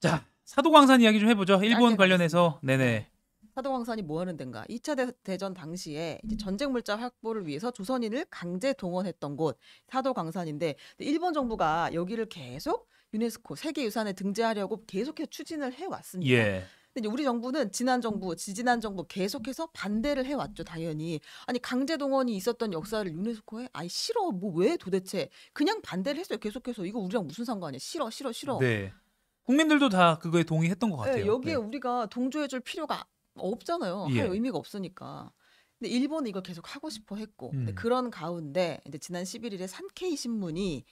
자 사도광산 이야기 좀 해보죠. 일본 관련해서 네네. 네. 사도광산이 뭐하는 덴가 2차 대, 전 당시에 이제 음. 전쟁 물자 확보를 위해서 조선인을 강제 동원했던 곳 사도광산인데 일본 정부가 여기를 계속 유네스코 세계유산에 등재하려고 계속해서 추진을 해왔습니다. 예. 근데 우리 정부는 지난 정부, 지지난 정부 계속해서 반대를 해왔죠, 당연히. 아니 강제 동원이 있었던 역사를 유네스코에 아이 싫어, 뭐 왜 도대체 그냥 반대를 했어요, 계속해서 이거 우리랑 무슨 상관이야, 싫어, 싫어, 싫어. 네. 국민들도 다 그거에 동의했던 것 네, 같아요. 네, 여기에 네. 우리가 동조해줄 필요가 없잖아요. 예. 할 의미가 없으니까. 근데 일본은 이거 계속 하고 싶어 했고 음. 그런 가운데 이제 지난 11일에 산케이 신문이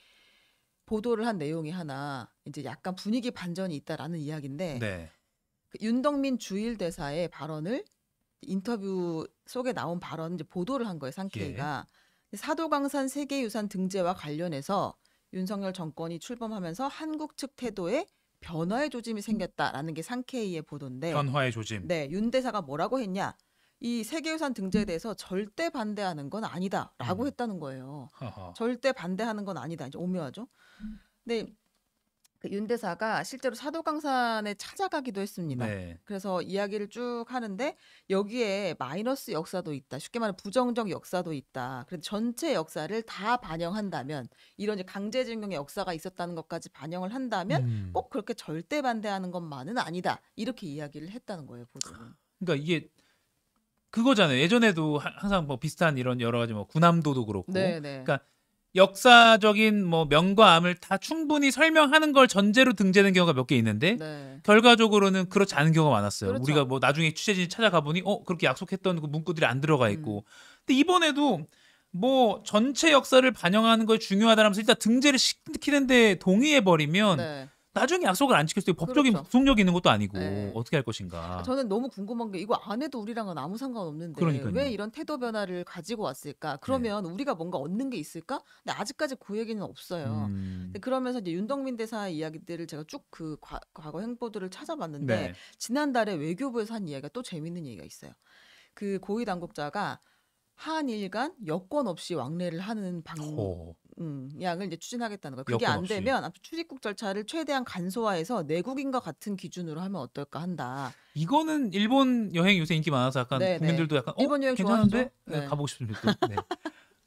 보도를 한 내용이 하나 이제 약간 분위기 반전이 있다라는 이야기인데 네. 그 윤덕민 주일 대사의 발언을 인터뷰 속에 나온 발언 이제 보도를 한 거예요 산케이가 예. 사도강산 세계유산 등재와 관련해서 윤석열 정권이 출범하면서 한국 측 태도에 변화의 조짐이 생겼다라는 게 상케이의 보도인데 변화의 조짐. 네, 윤 대사가 뭐라고 했냐? 이 세계유산 등재에 대해서 절대 반대하는 건 아니다라고 음. 했다는 거예요. 허허. 절대 반대하는 건 아니다. 이제 오묘하죠. 근데 그 윤대사가 실제로 사도강산에 찾아가기도 했습니다. 네. 그래서 이야기를 쭉 하는데 여기에 마이너스 역사도 있다. 쉽게 말하면 부정적 역사도 있다. 그래서 전체 역사를 다 반영한다면 이런 강제징용의 역사가 있었다는 것까지 반영을 한다면 음. 꼭 그렇게 절대 반대하는 것만은 아니다. 이렇게 이야기를 했다는 거예요, 보도는. 그러니까 이게 그거잖아요. 예전에도 항상 뭐 비슷한 이런 여러 가지 뭐 군함도도 그렇고. 네, 네. 그러니까 역사적인 뭐 명과 암을 다 충분히 설명하는 걸 전제로 등재된 경우가 몇 개 있는데 네. 결과적으로는 그렇지 않은 경우가 많았어요. 그렇죠. 우리가 뭐 나중에 취재진 이 찾아가 보니 어 그렇게 약속했던 그 문구들이 안 들어가 음. 있고. 음. 근데 이번에도 뭐 전체 역사를 반영하는 걸 중요하다라면서 일단 등재를 시키는데 동의해 버리면 네. 나중에 약속을 안 지켰을 때 법적인 그렇죠. 속력이 있는 것도 아니고 네. 어떻게 할 것인가. 저는 너무 궁금한 게 이거 안 해도 우리랑은 아무 상관없는데 그러니까요. 왜 이런 태도 변화를 가지고 왔을까? 네. 그러면 네. 우리가 뭔가 얻는 게 있을까? 근데 아직까지 그 얘기는 없어요. 음. 그러면서 이제 윤덕민 대사 이야기들을 제가 쭉 그 과거 행보들을 찾아봤는데 네. 지난달에 외교부에서 한 이야기가 또 재밌는 얘기가 있어요. 그 고위 당국자가 한일 간 여권 없이 왕래를 하는 방, 오. 어. 음, 양을 이제 추진하겠다는 거예요. 그게 안 되면 앞으로 출입국 절차를 최대한 간소화해서 내국인과 같은 기준으로 하면 어떨까 한다. 이거는 일본 여행 요새 인기 많아서 약간 네네. 국민들도 약간 어? 일본 여행 괜찮은데 네, 네. 가보고 싶습니다. 네.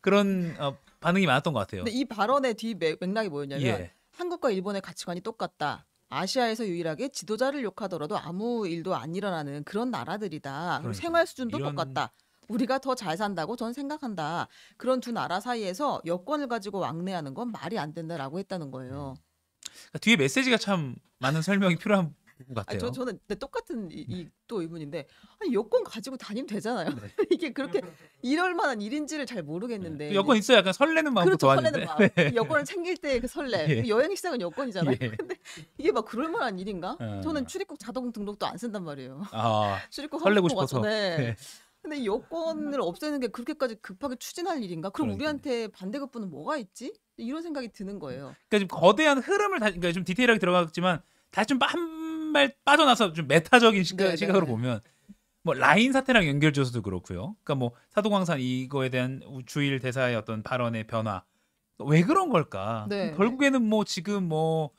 그런 어, 반응이 많았던 것 같아요. 근데 이 발언의 뒤 맥락이 뭐였냐면 예. 한국과 일본의 가치관이 똑같다. 아시아에서 유일하게 지도자를 욕하더라도 아무 일도 안 일어나는 그런 나라들이다. 그러니까. 생활 수준도 이런... 똑같다. 우리가 더 잘 산다고 저는 생각한다. 그런 두 나라 사이에서 여권을 가지고 왕래하는 건 말이 안 된다라고 했다는 거예요. 음. 그러니까 뒤에 메시지가 참 많은 설명이 필요한 부분 같아요. 아니, 저, 저는 똑같은 이또 이, 네. 의인데 아니, 여권 가지고 다니면 되잖아요. 네. 이게 그렇게 이럴 만한 일인지를 잘 모르겠는데 그 여권 있어야 약간 설레는 마음도 그렇죠, 좋아하는데 설레는 마음. 네. 여권을 챙길 때 그 설레. 예. 여행 시작은 여권이잖아요. 예. 근데 이게 막 그럴 만한 일인가? 어. 저는 출입국 자동 등록도 안 쓴단 말이에요. 아, 출입국 설레고 싶어서. 네. 근데 여권을 없애는 게 그렇게까지 급하게 추진할 일인가? 그럼 그러니까 우리한테 반대급부는 뭐가 있지? 이런 생각이 드는 거예요. 그러니까 지금 거대한 흐름을 다, 그러니까 좀 디테일하게 들어갔지만 다시 좀한발 빠져나서 좀 메타적인 네, 네, 시각, 으로 네. 보면 뭐 라인 사태랑 연결지어서도 그렇고요. 그러니까 뭐 사도광산 이거에 대한 주일 대사의 어떤 발언의 변화 왜 그런 걸까? 네. 결국에는 뭐 지금 뭐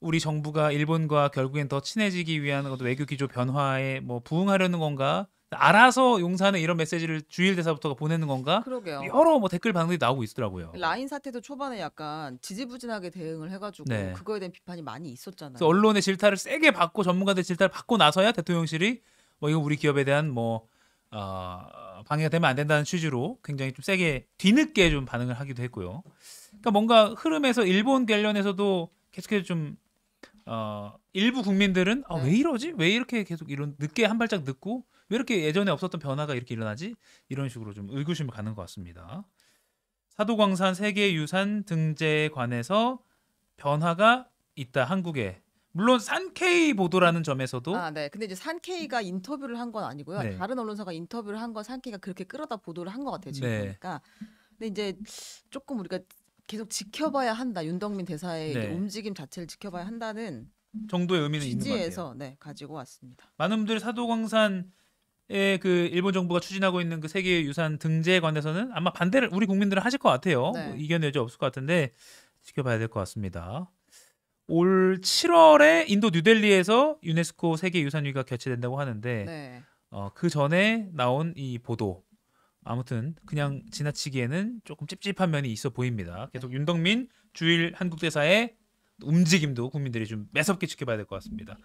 우리 정부가 일본과 결국엔 더 친해지기 위한 것도 외교 기조 변화에 뭐 부응하려는 건가? 알아서 용산에 이런 메시지를 주일 대사부터가 보내는 건가? 그러게요. 여러 뭐 댓글 반응이 나오고 있더라고요. 라인 사태도 초반에 약간 지지부진하게 대응을 해가지고 네. 그거에 대한 비판이 많이 있었잖아요. 언론의 질타를 세게 받고 전문가들 질타를 받고 나서야 대통령실이 뭐 이거 우리 기업에 대한 뭐 어, 방해가 되면 안 된다는 취지로 굉장히 좀 세게 뒤늦게 좀 반응을 하기도 했고요. 그러니까 뭔가 흐름에서 일본 관련해서도 계속해서 좀 어, 일부 국민들은 아, 왜 네. 이러지? 왜 이렇게 계속 이런 늦게 한 발짝 늦고 왜 이렇게 예전에 없었던 변화가 이렇게 일어나지? 이런 식으로 좀 의구심을 갖는것 같습니다. 사도광산 세계유산 등재에 관해서 변화가 있다 한국에 물론 산케이 보도라는 점에서도 아, 네. 근데 이제 산케이가 인터뷰를 한 건 아니고요. 네. 다른 언론사가 인터뷰를 한 건 산케이가 그렇게 끌어다 보도를 한 것 같아요. 지금 네. 보니까. 근데 이제 조금 우리가 계속 지켜봐야 한다. 윤덕민 대사의 네. 움직임 자체를 지켜봐야 한다는 정도의 의미는 있는 것지 같아요. 네, 가지고 왔습니다. 많은 분들이 사도광산 의그 일본 정부가 추진하고 있는 그 세계 유산 등재에 관해서는 아마 반대를 우리 국민들은 하실 것 같아요. 네. 뭐 이견의 여지 없을 것 같은데 지켜봐야 될 것 같습니다. 올 7월에 인도 뉴델리에서 유네스코 세계 유산위가 개최된다고 하는데 네. 어, 그 전에 나온 이 보도 아무튼 그냥 음. 지나치기에는 조금 찝찝한 면이 있어 보입니다. 네. 계속 윤덕민 주일 한국대사의 움직임도 국민들이 좀 매섭게 지켜봐야 될 것 같습니다.